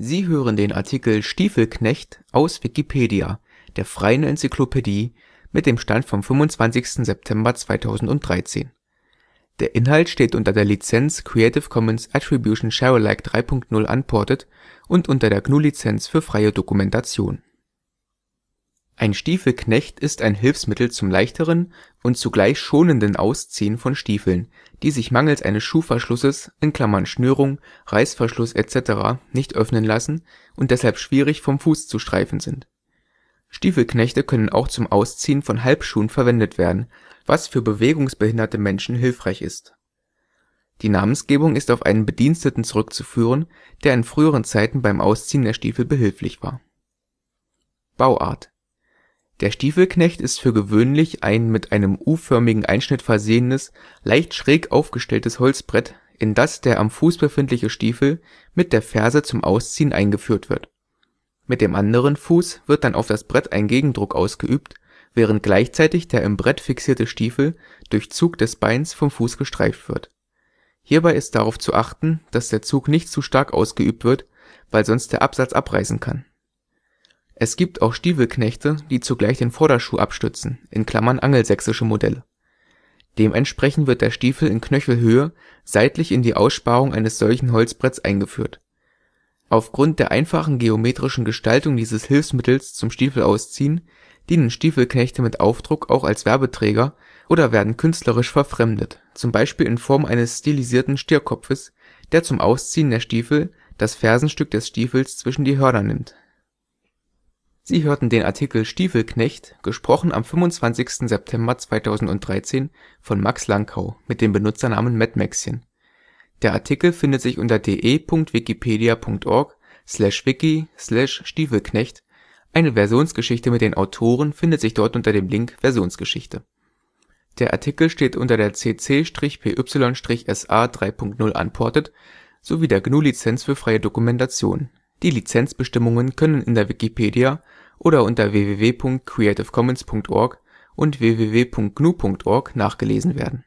Sie hören den Artikel Stiefelknecht, aus Wikipedia, der freien Enzyklopädie. Mit dem Stand vom Der Inhalt steht unter der Lizenz Creative Commons Attribution Share Alike 3 Punkt 0 Unported und unter der GNU Lizenz für freie Dokumentation ein Stiefelknecht ist ein Hilfsmittel zum leichteren und zugleich schonenden Ausziehen von Stiefeln, die sich mangels eines Schuhverschlusses (Schnürung, Reißverschluss etc.) nicht öffnen lassen und deshalb schwierig vom Fuß zu streifen sind. Stiefelknechte können auch zum Ausziehen von Halbschuhen verwendet werden, was für bewegungsbehinderte Menschen hilfreich ist. Die Namensgebung ist auf einen Bediensteten zurückzuführen, der in früheren Zeiten beim Ausziehen der Stiefel behilflich war. Bauart der Stiefelknecht ist für gewöhnlich ein mit einem U-förmigen Einschnitt versehenes, leicht schräg aufgestelltes Holzbrett, in das der am Fuß befindliche Stiefel mit der Ferse zum Ausziehen eingeführt wird. Mit dem anderen Fuß wird dann auf das Brett ein Gegendruck ausgeübt, während gleichzeitig der im Brett fixierte Stiefel durch Zug des Beins vom Fuß gestreift wird. Hierbei ist darauf zu achten, dass der Zug nicht zu stark ausgeübt wird, weil sonst der Absatz abreißen kann es gibt auch Stiefelknechte, die zugleich den Vorderschuh abstützen (angelsächsische Modelle). Dementsprechend wird der Stiefel in Knöchelhöhe seitlich in die Aussparung eines solchen Holzbretts eingeführt. Aufgrund der einfachen geometrischen Gestaltung dieses Hilfsmittels zum Stiefelausziehen dienen Stiefelknechte mit Aufdruck auch als Werbeträger oder werden künstlerisch verfremdet, z. B. in Form eines stilisierten Stierkopfes, der zum Ausziehen der Stiefel das Fersenstück des Stiefels zwischen die Hörner nimmt Sie hörten den Artikel Stiefelknecht, gesprochen am 25. September 2013 von Max Lanckau mit dem Benutzernamen Mettmäxchen. Der Artikel findet sich unter de.wikipedia.org/wiki/Stiefelknecht, eine Versionsgeschichte mit den Autoren findet sich dort unter dem Link Versionsgeschichte. Der Artikel steht unter der CC-PY-SA 3.0 Unported sowie der GNU Lizenz für freie Dokumentation die Lizenzbestimmungen können in der Wikipedia oder unter www.creativecommons.org und www.gnu.org nachgelesen werden